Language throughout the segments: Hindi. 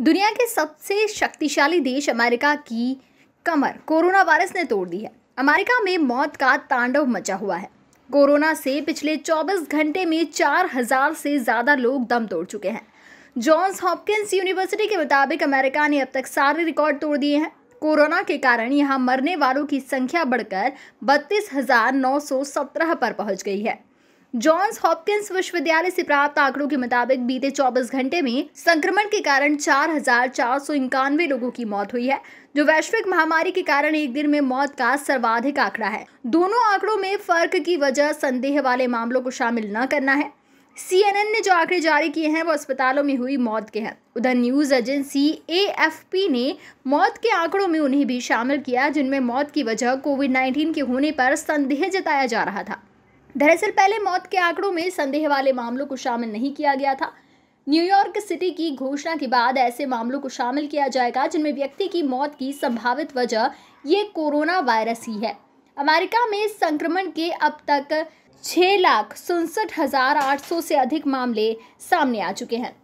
दुनिया के सबसे शक्तिशाली देश अमेरिका की कमर कोरोना वायरस ने तोड़ दी है अमेरिका में मौत का तांडव मचा हुआ है कोरोना से पिछले 24 घंटे में 4000 से ज़्यादा लोग दम तोड़ चुके हैं जॉन्स हॉपकिंस यूनिवर्सिटी के मुताबिक अमेरिका ने अब तक सारे रिकॉर्ड तोड़ दिए हैं कोरोना के कारण यहाँ मरने वालों की संख्या बढ़कर बत्तीस पर पहुँच गई है जॉन्स हॉपकिंस विश्वविद्यालय से प्राप्त आंकड़ों के मुताबिक बीते 24 घंटे में संक्रमण के कारण चार लोगों की मौत हुई है जो वैश्विक महामारी के कारण एक दिन में मौत का सर्वाधिक आंकड़ा है दोनों आंकड़ों में फर्क की वजह संदेह वाले मामलों को शामिल न करना है सीएनएन ने जो आंकड़े जारी किए हैं वो अस्पतालों में हुई मौत के हैं उधर न्यूज एजेंसी एएफपी ने मौत के आंकड़ों में उन्हें भी शामिल किया जिनमें मौत की वजह कोविड 19 के होने पर संदेह जताया जा रहा था दरअसल पहले मौत के आंकड़ों में संदेह वाले मामलों को शामिल नहीं किया गया था न्यूयॉर्क सिटी की घोषणा के बाद ऐसे मामलों को शामिल किया जाएगा जिनमें व्यक्ति की मौत की संभावित वजह ये कोरोना वायरस ही है अमेरिका में संक्रमण के अब तक छः लाख सड़सठ हज़ार आठ सौ से अधिक मामले सामने आ चुके हैं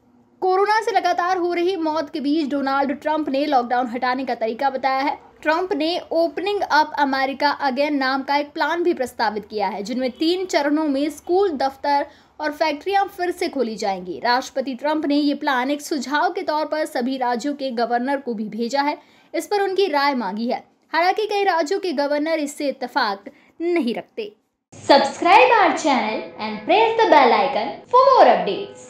कोरोना से लगातार हो रही मौत के बीच डोनाल्ड ट्रंप ने लॉकडाउन हटाने का तरीका बताया है ट्रंप ने ओपनिंग अप अमेरिका अगेन नाम का एक प्लान भी प्रस्तावित किया है जिनमें तीन चरणों में स्कूल दफ्तर और फैक्ट्रियां फिर से खोली जाएंगी राष्ट्रपति ट्रंप ने ये प्लान एक सुझाव के तौर पर सभी राज्यों के गवर्नर को भी भेजा है इस पर उनकी राय मांगी है हालांकि कई राज्यों के गवर्नर इससे इतफाक नहीं रखते subscribe our channel and press the bell icon for more update